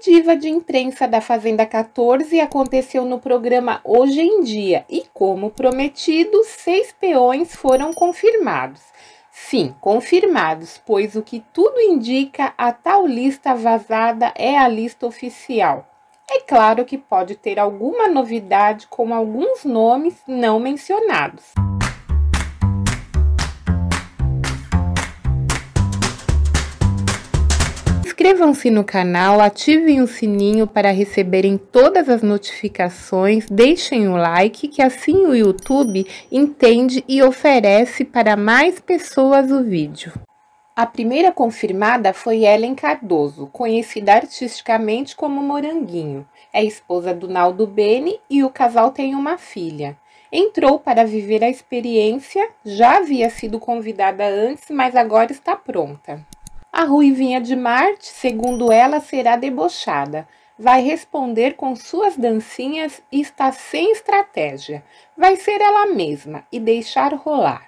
coletiva de imprensa da Fazenda 14 aconteceu no programa Hoje em Dia e, como prometido, seis peões foram confirmados. Sim, confirmados, pois o que tudo indica, a tal lista vazada é a lista oficial. É claro que pode ter alguma novidade com alguns nomes não mencionados. Inscrevam-se no canal, ativem o sininho para receberem todas as notificações, deixem o like, que assim o YouTube entende e oferece para mais pessoas o vídeo. A primeira confirmada foi Ellen Cardoso, conhecida artisticamente como Moranguinho. É esposa do Naldo Bene e o casal tem uma filha. Entrou para viver a experiência, já havia sido convidada antes, mas agora está pronta. A ruivinha de Marte, segundo ela, será debochada. Vai responder com suas dancinhas e está sem estratégia. Vai ser ela mesma e deixar rolar.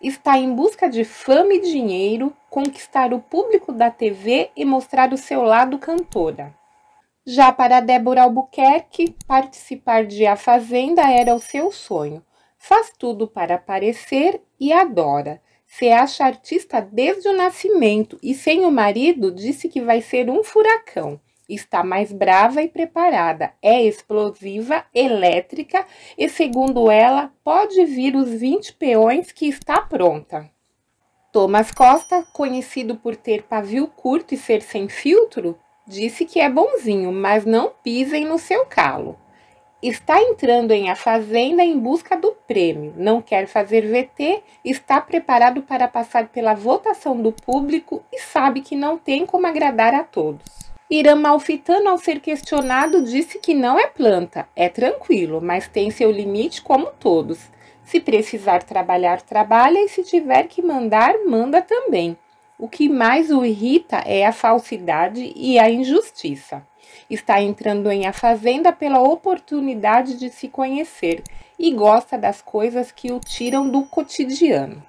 Está em busca de fama e dinheiro, conquistar o público da TV e mostrar o seu lado cantora. Já para Débora Albuquerque, participar de A Fazenda era o seu sonho. Faz tudo para aparecer e adora se acha artista desde o nascimento e sem o marido disse que vai ser um furacão. Está mais brava e preparada, é explosiva, elétrica e, segundo ela, pode vir os 20 peões que está pronta. Thomas Costa, conhecido por ter pavio curto e ser sem filtro, disse que é bonzinho, mas não pisem no seu calo está entrando em A Fazenda em busca do prêmio, não quer fazer VT, está preparado para passar pela votação do público e sabe que não tem como agradar a todos. Irã Malfitano, ao ser questionado, disse que não é planta, é tranquilo, mas tem seu limite como todos. Se precisar trabalhar, trabalha e se tiver que mandar, manda também. O que mais o irrita é a falsidade e a injustiça. Está entrando em a fazenda pela oportunidade de se conhecer e gosta das coisas que o tiram do cotidiano.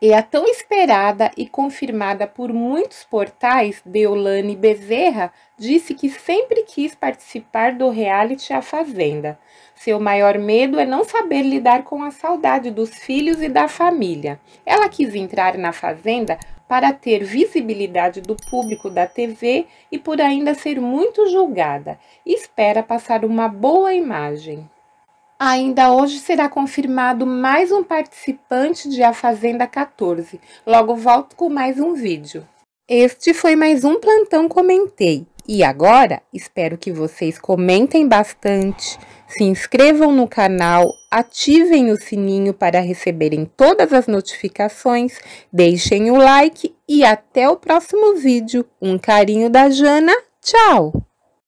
E a tão esperada e confirmada por muitos portais, Deolane Bezerra disse que sempre quis participar do reality A Fazenda. Seu maior medo é não saber lidar com a saudade dos filhos e da família. Ela quis entrar na Fazenda para ter visibilidade do público da TV e por ainda ser muito julgada, espera passar uma boa imagem. Ainda hoje será confirmado mais um participante de A Fazenda 14. Logo volto com mais um vídeo. Este foi mais um plantão comentei. E agora, espero que vocês comentem bastante, se inscrevam no canal, ativem o sininho para receberem todas as notificações, deixem o like e até o próximo vídeo. Um carinho da Jana, tchau!